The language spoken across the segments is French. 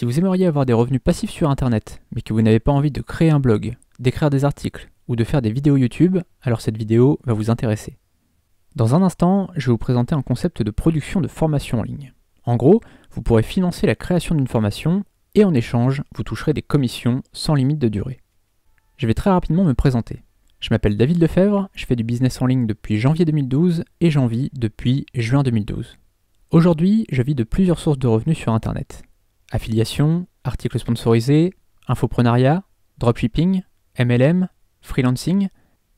Si vous aimeriez avoir des revenus passifs sur Internet, mais que vous n'avez pas envie de créer un blog, d'écrire des articles ou de faire des vidéos YouTube, alors cette vidéo va vous intéresser. Dans un instant, je vais vous présenter un concept de production de formation en ligne. En gros, vous pourrez financer la création d'une formation et en échange, vous toucherez des commissions sans limite de durée. Je vais très rapidement me présenter. Je m'appelle David Lefebvre, je fais du business en ligne depuis janvier 2012 et j'en vis depuis juin 2012. Aujourd'hui, je vis de plusieurs sources de revenus sur Internet affiliation, articles sponsorisés, infoprenariat, dropshipping, MLM, freelancing,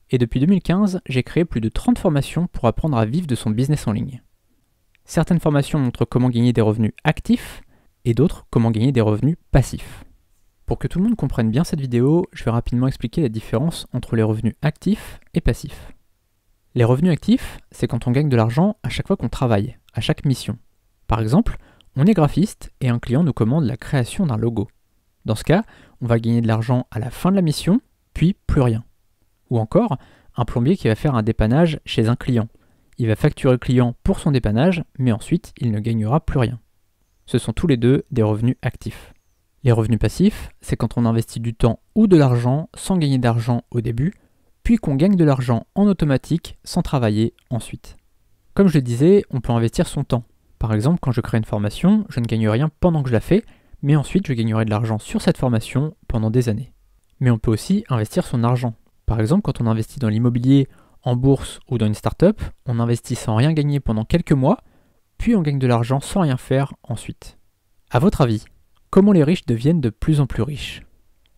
et depuis 2015, j'ai créé plus de 30 formations pour apprendre à vivre de son business en ligne. Certaines formations montrent comment gagner des revenus actifs et d'autres comment gagner des revenus passifs. Pour que tout le monde comprenne bien cette vidéo, je vais rapidement expliquer la différence entre les revenus actifs et passifs. Les revenus actifs, c'est quand on gagne de l'argent à chaque fois qu'on travaille, à chaque mission. Par exemple, on est graphiste et un client nous commande la création d'un logo. Dans ce cas, on va gagner de l'argent à la fin de la mission, puis plus rien. Ou encore, un plombier qui va faire un dépannage chez un client. Il va facturer le client pour son dépannage, mais ensuite il ne gagnera plus rien. Ce sont tous les deux des revenus actifs. Les revenus passifs, c'est quand on investit du temps ou de l'argent sans gagner d'argent au début, puis qu'on gagne de l'argent en automatique sans travailler ensuite. Comme je le disais, on peut investir son temps. Par exemple, quand je crée une formation, je ne gagne rien pendant que je la fais, mais ensuite je gagnerai de l'argent sur cette formation pendant des années. Mais on peut aussi investir son argent. Par exemple, quand on investit dans l'immobilier, en bourse ou dans une start-up, on investit sans rien gagner pendant quelques mois, puis on gagne de l'argent sans rien faire ensuite. A votre avis, comment les riches deviennent de plus en plus riches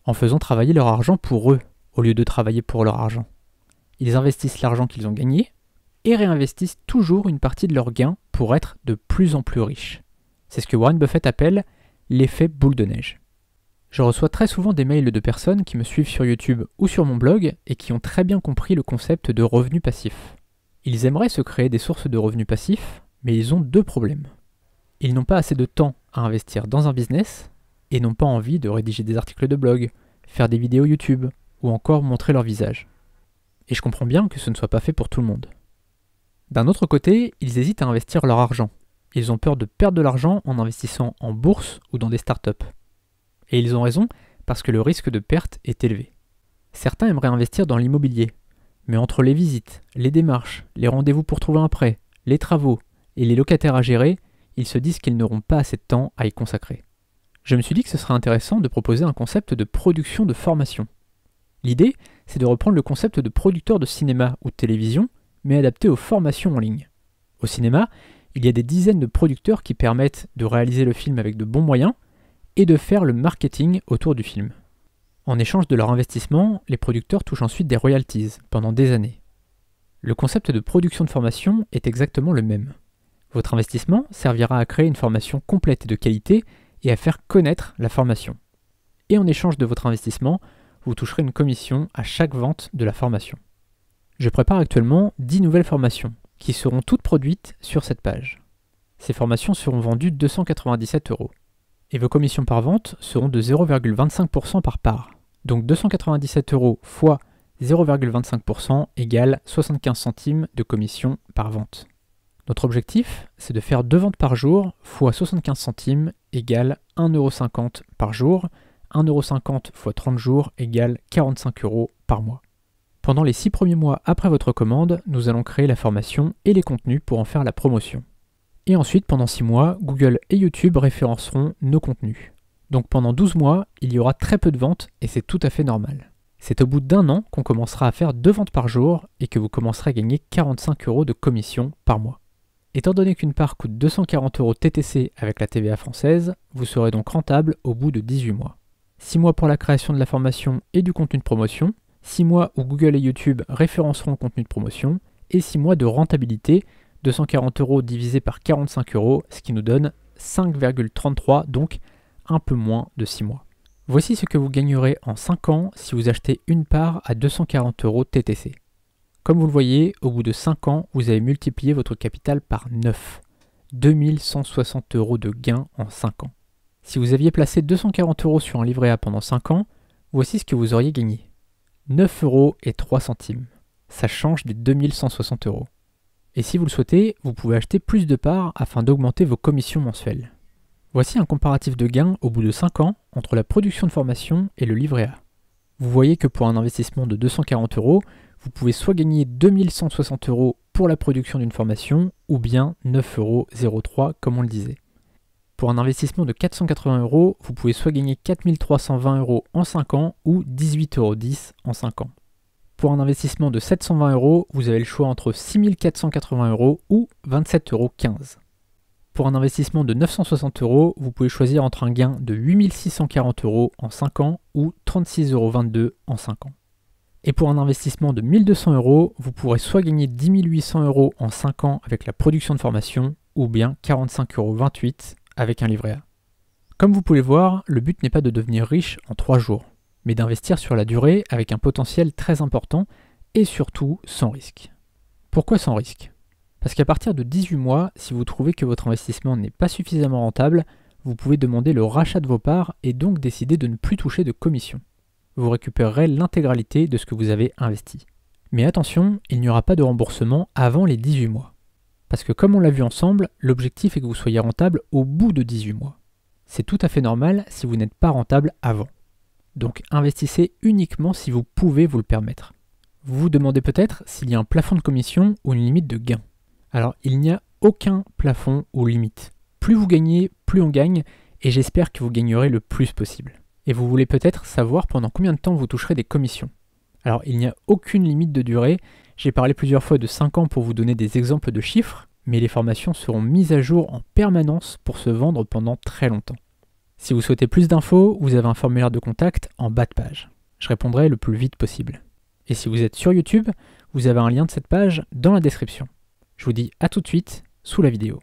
En faisant travailler leur argent pour eux, au lieu de travailler pour leur argent. Ils investissent l'argent qu'ils ont gagné et réinvestissent toujours une partie de leurs gains pour être de plus en plus riche. C'est ce que Warren Buffett appelle l'effet boule de neige. Je reçois très souvent des mails de personnes qui me suivent sur YouTube ou sur mon blog et qui ont très bien compris le concept de revenu passif. Ils aimeraient se créer des sources de revenus passifs, mais ils ont deux problèmes. Ils n'ont pas assez de temps à investir dans un business et n'ont pas envie de rédiger des articles de blog, faire des vidéos YouTube ou encore montrer leur visage. Et je comprends bien que ce ne soit pas fait pour tout le monde. D'un autre côté, ils hésitent à investir leur argent. Ils ont peur de perdre de l'argent en investissant en bourse ou dans des startups. Et ils ont raison parce que le risque de perte est élevé. Certains aimeraient investir dans l'immobilier, mais entre les visites, les démarches, les rendez-vous pour trouver un prêt, les travaux et les locataires à gérer, ils se disent qu'ils n'auront pas assez de temps à y consacrer. Je me suis dit que ce serait intéressant de proposer un concept de production de formation. L'idée, c'est de reprendre le concept de producteur de cinéma ou de télévision mais adapté aux formations en ligne. Au cinéma, il y a des dizaines de producteurs qui permettent de réaliser le film avec de bons moyens et de faire le marketing autour du film. En échange de leur investissement, les producteurs touchent ensuite des royalties pendant des années. Le concept de production de formation est exactement le même. Votre investissement servira à créer une formation complète et de qualité et à faire connaître la formation. Et en échange de votre investissement, vous toucherez une commission à chaque vente de la formation. Je prépare actuellement 10 nouvelles formations, qui seront toutes produites sur cette page. Ces formations seront vendues 297 euros. Et vos commissions par vente seront de 0,25% par part. Donc 297 euros fois 0,25% égale 75 centimes de commission par vente. Notre objectif, c'est de faire 2 ventes par jour x 75 centimes égale 1,50€ par jour. 1,50€ x 30 jours égale 45 euros par mois. Pendant les 6 premiers mois après votre commande, nous allons créer la formation et les contenus pour en faire la promotion. Et ensuite, pendant 6 mois, Google et YouTube référenceront nos contenus. Donc pendant 12 mois, il y aura très peu de ventes et c'est tout à fait normal. C'est au bout d'un an qu'on commencera à faire 2 ventes par jour et que vous commencerez à gagner 45 euros de commission par mois. Étant donné qu'une part coûte 240 euros TTC avec la TVA française, vous serez donc rentable au bout de 18 mois. 6 mois pour la création de la formation et du contenu de promotion, 6 mois où Google et YouTube référenceront le contenu de promotion, et 6 mois de rentabilité, 240 euros divisé par 45 euros, ce qui nous donne 5,33, donc un peu moins de 6 mois. Voici ce que vous gagnerez en 5 ans si vous achetez une part à 240 euros TTC. Comme vous le voyez, au bout de 5 ans, vous avez multiplié votre capital par 9. 2160 euros de gains en 5 ans. Si vous aviez placé 240 euros sur un livret A pendant 5 ans, voici ce que vous auriez gagné. 9 euros et 3 centimes. Ça change des 2160 euros. Et si vous le souhaitez, vous pouvez acheter plus de parts afin d'augmenter vos commissions mensuelles. Voici un comparatif de gains au bout de 5 ans entre la production de formation et le livret A. Vous voyez que pour un investissement de 240 euros, vous pouvez soit gagner 2160 euros pour la production d'une formation ou bien 9,03 euros comme on le disait. Pour un investissement de 480 euros, vous pouvez soit gagner 4320 euros en 5 ans ou 18,10 euros en 5 ans. Pour un investissement de 720 euros, vous avez le choix entre 6480 euros ou 27,15 euros. Pour un investissement de 960 euros, vous pouvez choisir entre un gain de 8640 euros en 5 ans ou 36,22 euros en 5 ans. Et pour un investissement de 1200 euros, vous pourrez soit gagner 10 800 euros en 5 ans avec la production de formation ou bien 45,28 euros avec un livret A. Comme vous pouvez voir, le but n'est pas de devenir riche en 3 jours, mais d'investir sur la durée avec un potentiel très important et surtout sans risque. Pourquoi sans risque Parce qu'à partir de 18 mois, si vous trouvez que votre investissement n'est pas suffisamment rentable, vous pouvez demander le rachat de vos parts et donc décider de ne plus toucher de commission. Vous récupérerez l'intégralité de ce que vous avez investi. Mais attention, il n'y aura pas de remboursement avant les 18 mois. Parce que comme on l'a vu ensemble, l'objectif est que vous soyez rentable au bout de 18 mois. C'est tout à fait normal si vous n'êtes pas rentable avant. Donc investissez uniquement si vous pouvez vous le permettre. Vous vous demandez peut-être s'il y a un plafond de commission ou une limite de gain. Alors il n'y a aucun plafond ou limite. Plus vous gagnez, plus on gagne, et j'espère que vous gagnerez le plus possible. Et vous voulez peut-être savoir pendant combien de temps vous toucherez des commissions. Alors il n'y a aucune limite de durée, j'ai parlé plusieurs fois de 5 ans pour vous donner des exemples de chiffres, mais les formations seront mises à jour en permanence pour se vendre pendant très longtemps. Si vous souhaitez plus d'infos, vous avez un formulaire de contact en bas de page. Je répondrai le plus vite possible. Et si vous êtes sur YouTube, vous avez un lien de cette page dans la description. Je vous dis à tout de suite sous la vidéo.